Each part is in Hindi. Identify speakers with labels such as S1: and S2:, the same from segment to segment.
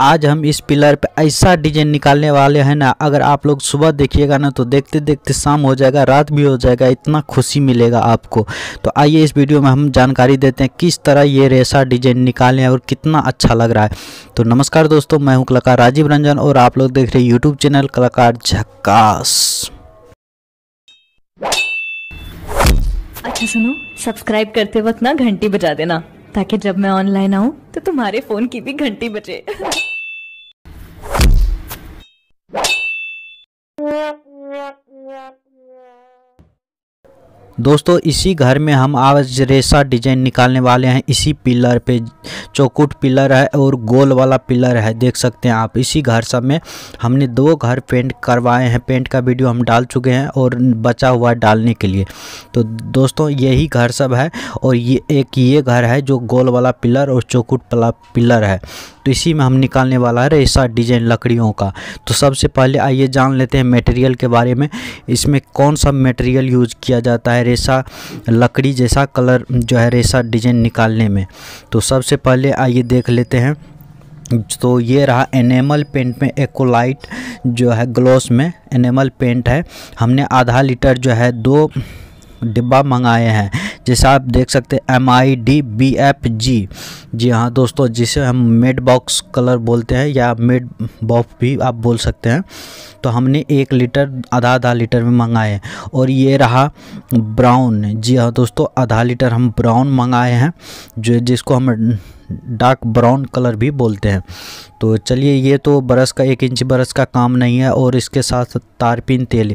S1: आज हम इस पिलर पे ऐसा डिजाइन निकालने वाले हैं ना अगर आप लोग सुबह देखिएगा ना तो देखते देखते शाम हो जाएगा रात भी हो जाएगा इतना खुशी मिलेगा आपको तो आइए इस वीडियो में हम जानकारी देते हैं किस तरह ये रेसा डिजाइन निकालें और कितना अच्छा लग रहा है तो नमस्कार दोस्तों मैं हूँ कलाकार राजीव रंजन और आप लोग देख रहे हैं यूट्यूब चैनल कलाकार झक्कास अच्छा सुनो सब्सक्राइब करते वक्त ना घंटी बजा देना ताकि जब मैं ऑनलाइन आऊँ तो तुम्हारे फोन की भी घंटी बजे दोस्तों इसी घर में हम आज रेसा डिजाइन निकालने वाले हैं इसी पिलर पे चौकुट पिलर है और गोल वाला पिलर है देख सकते हैं आप इसी घर सब में हमने दो घर पेंट करवाए हैं पेंट का वीडियो हम डाल चुके हैं और बचा हुआ डालने के लिए तो दोस्तों यही घर सब है और ये एक ये घर है जो गोल वाला पिलर और चौकुट वाला पिलर है तो इसी में हम निकालने वाला है रेसा डिजाइन लकड़ियों का तो सबसे पहले आइए जान लेते हैं मटेरियल के बारे में इसमें कौन सा मटेरियल यूज किया जाता है रेसा लकड़ी जैसा कलर जो है रेसा डिजाइन निकालने में तो सबसे पहले आइए देख लेते हैं तो ये रहा एनेमल पेंट में एकोलाइट जो है ग्लोस में एनेमल पेंट है हमने आधा लीटर जो है दो डिब्बा मंगाए हैं जैसे आप देख सकते हैं M I D B F G G हाँ दोस्तों जिसे हम मेड बॉक्स कलर बोलते हैं या मेड बॉक्स भी आप बोल सकते हैं तो हमने एक लीटर आधा आधा लीटर में मंगाए हैं और ये रहा ब्राउन जी हाँ दोस्तों आधा लीटर हम ब्राउन मंगाए हैं जो जिसको हम डार्क ब्राउन कलर भी बोलते हैं तो चलिए ये तो ब्रश का एक इंच ब्रश का काम नहीं है और इसके साथ तारपिन तेल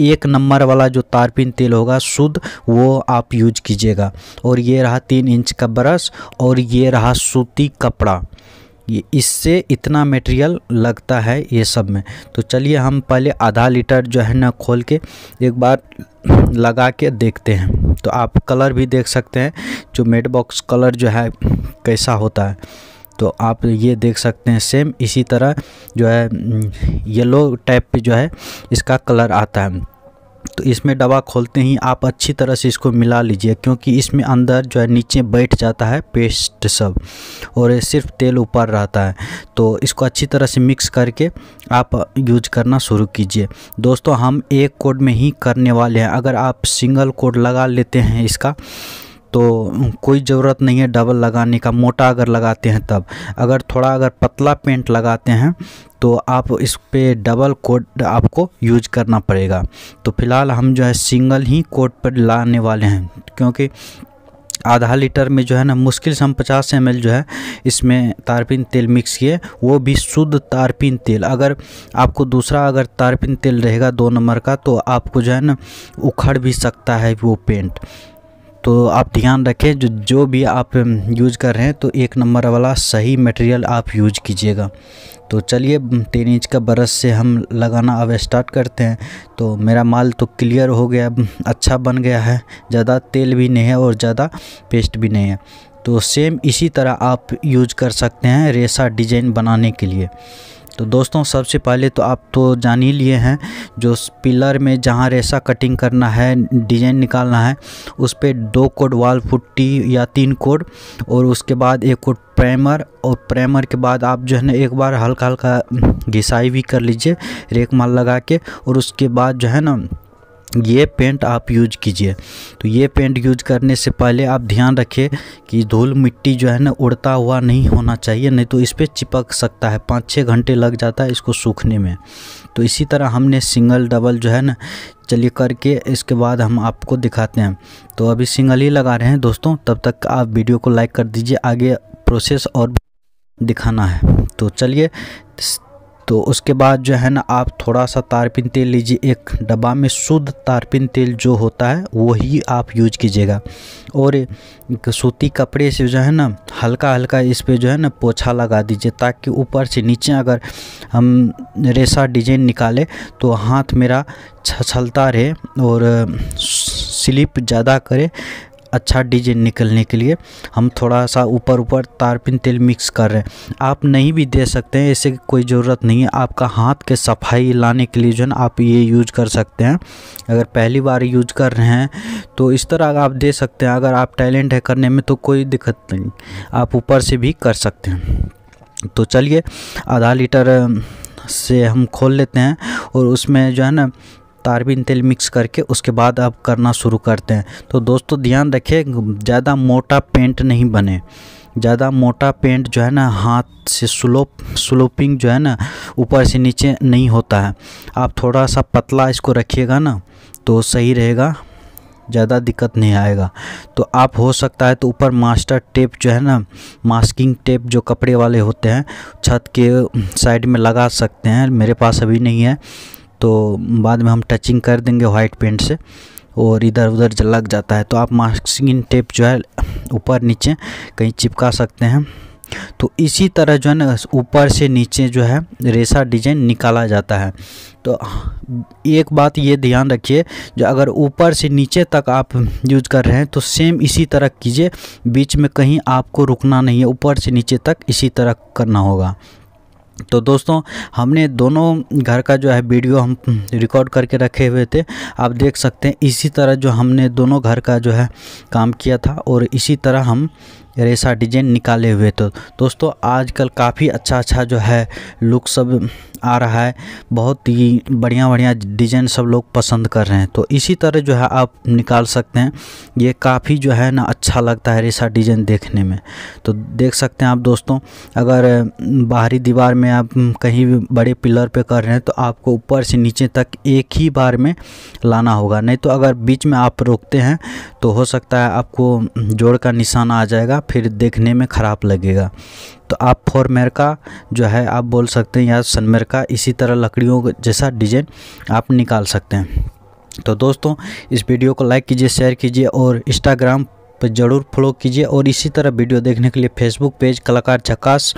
S1: एक नंबर वाला जो तारपिन तेल होगा शुद्ध वो आप यूज कीजिएगा और ये रहा तीन इंच का ब्रश और ये रहा सूती कपड़ा ये इससे इतना मटेरियल लगता है ये सब में तो चलिए हम पहले आधा लीटर जो है ना खोल के एक बार लगा के देखते हैं तो आप कलर भी देख सकते हैं जो मेड बॉक्स कलर जो है कैसा होता है तो आप ये देख सकते हैं सेम इसी तरह जो है येलो टाइप पे जो है इसका कलर आता है तो इसमें डब्बा खोलते ही आप अच्छी तरह से इसको मिला लीजिए क्योंकि इसमें अंदर जो है नीचे बैठ जाता है पेस्ट सब और सिर्फ तेल ऊपर रहता है तो इसको अच्छी तरह से मिक्स करके आप यूज करना शुरू कीजिए दोस्तों हम एक कोड में ही करने वाले हैं अगर आप सिंगल कोड लगा लेते हैं इसका तो कोई ज़रूरत नहीं है डबल लगाने का मोटा अगर लगाते हैं तब अगर थोड़ा अगर पतला पेंट लगाते हैं तो आप इस पर डबल कोट आपको यूज करना पड़ेगा तो फ़िलहाल हम जो है सिंगल ही कोट पर लाने वाले हैं क्योंकि आधा लीटर में जो है ना मुश्किल से हम पचास एम जो है इसमें तारपिन तेल मिक्स किए वो भी शुद्ध तारपिन तेल अगर आपको दूसरा अगर तारपिन तेल रहेगा दो नंबर का तो आपको जो है ना उखड़ भी सकता है वो पेंट तो आप ध्यान रखें जो जो भी आप यूज़ कर रहे हैं तो एक नंबर वाला सही मटेरियल आप यूज कीजिएगा तो चलिए तीन इंच का ब्रश से हम लगाना अब स्टार्ट करते हैं तो मेरा माल तो क्लियर हो गया अच्छा बन गया है ज़्यादा तेल भी नहीं है और ज़्यादा पेस्ट भी नहीं है तो सेम इसी तरह आप यूज कर सकते हैं रेसा डिजाइन बनाने के लिए तो दोस्तों सबसे पहले तो आप तो जान ही लिए हैं जो पिलर में जहाँ रेसा कटिंग करना है डिजाइन निकालना है उस पर दो कोड वाल फुट्टी या तीन कोड और उसके बाद एक कोड प्राइमर और प्राइमर के बाद आप जो है ना एक बार हल्का हल्का घिसाई भी कर लीजिए रेक माल लगा के और उसके बाद जो है ना ये पेंट आप यूज कीजिए तो ये पेंट यूज करने से पहले आप ध्यान रखें कि धूल मिट्टी जो है ना उड़ता हुआ नहीं होना चाहिए नहीं तो इस पर चिपक सकता है पाँच छः घंटे लग जाता है इसको सूखने में तो इसी तरह हमने सिंगल डबल जो है ना चलिए करके इसके बाद हम आपको दिखाते हैं तो अभी सिंगल ही लगा रहे हैं दोस्तों तब तक आप वीडियो को लाइक कर दीजिए आगे प्रोसेस और दिखाना है तो चलिए तो उसके बाद जो है ना आप थोड़ा सा तारपिन तेल लीजिए एक डब्बा में शुद्ध तारपिन तेल जो होता है वही आप यूज कीजिएगा और सूती कपड़े से जो है ना हल्का हल्का इस पर जो है ना पोछा लगा दीजिए ताकि ऊपर से नीचे अगर हम रेसा डिजाइन निकाले तो हाथ मेरा छछलता रहे और स्लिप ज़्यादा करे अच्छा डिजाइन निकलने के लिए हम थोड़ा सा ऊपर ऊपर तारपिन तेल मिक्स कर रहे हैं आप नहीं भी दे सकते हैं ऐसे कोई ज़रूरत नहीं है आपका हाथ के सफाई लाने के लिए जो है आप ये यूज कर सकते हैं अगर पहली बार यूज कर रहे हैं तो इस तरह आप दे सकते हैं अगर आप टैलेंट है करने में तो कोई दिक्कत नहीं आप ऊपर से भी कर सकते हैं तो चलिए आधा लीटर से हम खोल लेते हैं और उसमें जो है ना तारबीन तेल मिक्स करके उसके बाद आप करना शुरू करते हैं तो दोस्तों ध्यान रखें ज़्यादा मोटा पेंट नहीं बने ज़्यादा मोटा पेंट जो है ना हाथ से स्लोप स्लोपिंग जो है ना ऊपर से नीचे नहीं होता है आप थोड़ा सा पतला इसको रखिएगा ना तो सही रहेगा ज़्यादा दिक्कत नहीं आएगा तो आप हो सकता है तो ऊपर मास्टर टेप जो है ना मास्किंग टेप जो कपड़े वाले होते हैं छत के साइड में लगा सकते हैं मेरे पास अभी नहीं है तो बाद में हम टचिंग कर देंगे वाइट पेंट से और इधर उधर लग जाता है तो आप मास्किंग टेप जो है ऊपर नीचे कहीं चिपका सकते हैं तो इसी तरह जो है ना ऊपर से नीचे जो है रेसा डिजाइन निकाला जाता है तो एक बात ये ध्यान रखिए जो अगर ऊपर से नीचे तक आप यूज कर रहे हैं तो सेम इसी तरह कीजिए बीच में कहीं आपको रुकना नहीं है ऊपर से नीचे तक इसी तरह करना होगा तो दोस्तों हमने दोनों घर का जो है वीडियो हम रिकॉर्ड करके रखे हुए थे आप देख सकते हैं इसी तरह जो हमने दोनों घर का जो है काम किया था और इसी तरह हम रेसा डिजाइन निकाले हुए तो दोस्तों आजकल काफ़ी अच्छा अच्छा जो है लुक सब आ रहा है बहुत ही बढ़िया बढ़िया डिजाइन सब लोग पसंद कर रहे हैं तो इसी तरह जो है आप निकाल सकते हैं ये काफ़ी जो है ना अच्छा लगता है रेसा डिजाइन देखने में तो देख सकते हैं आप दोस्तों अगर बाहरी दीवार में आप कहीं भी बड़े पिलर पे कर रहे हैं तो आपको ऊपर से नीचे तक एक ही बार में लाना होगा नहीं तो अगर बीच में आप रोकते हैं तो हो सकता है आपको जोड़ का निशान आ जाएगा फिर देखने में ख़राब लगेगा तो आप फॉरमेर का जो है आप बोल सकते हैं या सनमेर का इसी तरह लकड़ियों जैसा डिजाइन आप निकाल सकते हैं तो दोस्तों इस वीडियो को लाइक कीजिए शेयर कीजिए और इंस्टाग्राम पर ज़रूर फॉलो कीजिए और इसी तरह वीडियो देखने के लिए फेसबुक पेज कलाकार झकास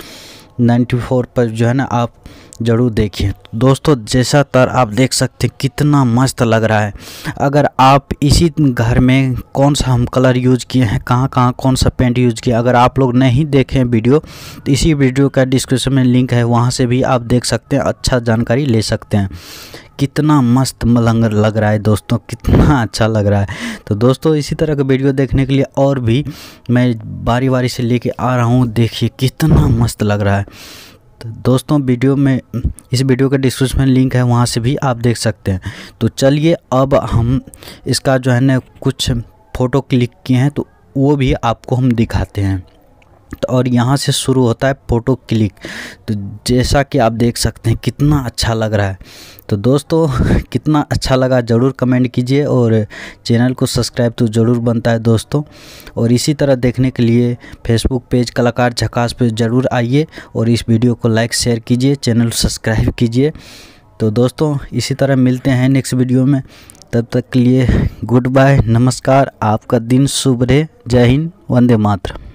S1: 94 पर जो है ना आप ज़रूर देखिए दोस्तों जैसा तर आप देख सकते हैं कितना मस्त लग रहा है अगर आप इसी घर में कौन सा हम कलर यूज किए हैं कहाँ कहाँ कौन सा पेंट यूज किया अगर आप लोग नहीं देखें वीडियो तो इसी वीडियो का डिस्क्रिप्शन में लिंक है वहाँ से भी आप देख सकते हैं अच्छा जानकारी ले सकते हैं कितना मस्त मलंग लग रहा है दोस्तों कितना अच्छा लग रहा है तो दोस्तों इसी तरह का वीडियो देखने के लिए और भी मैं बारी बारी से लेके आ रहा हूँ देखिए कितना मस्त लग रहा है तो दोस्तों वीडियो में इस वीडियो का डिस्क्रिप्शन में लिंक है वहाँ से भी आप देख सकते हैं तो चलिए अब हम इसका जो है ना कुछ फ़ोटो क्लिक किए हैं तो वो भी आपको हम दिखाते हैं तो और यहाँ से शुरू होता है फ़ोटो क्लिक तो जैसा कि आप देख सकते हैं कितना अच्छा लग रहा है तो दोस्तों कितना अच्छा लगा ज़रूर कमेंट कीजिए और चैनल को सब्सक्राइब तो ज़रूर बनता है दोस्तों और इसी तरह देखने के लिए फेसबुक पेज कलाकार झकास पे ज़रूर आइए और इस वीडियो को लाइक शेयर कीजिए चैनल सब्सक्राइब कीजिए तो दोस्तों इसी तरह मिलते हैं नेक्स्ट वीडियो में तब तक के लिए गुड बाय नमस्कार आपका दिन शुभ रहे जय हिंद वंदे मातरम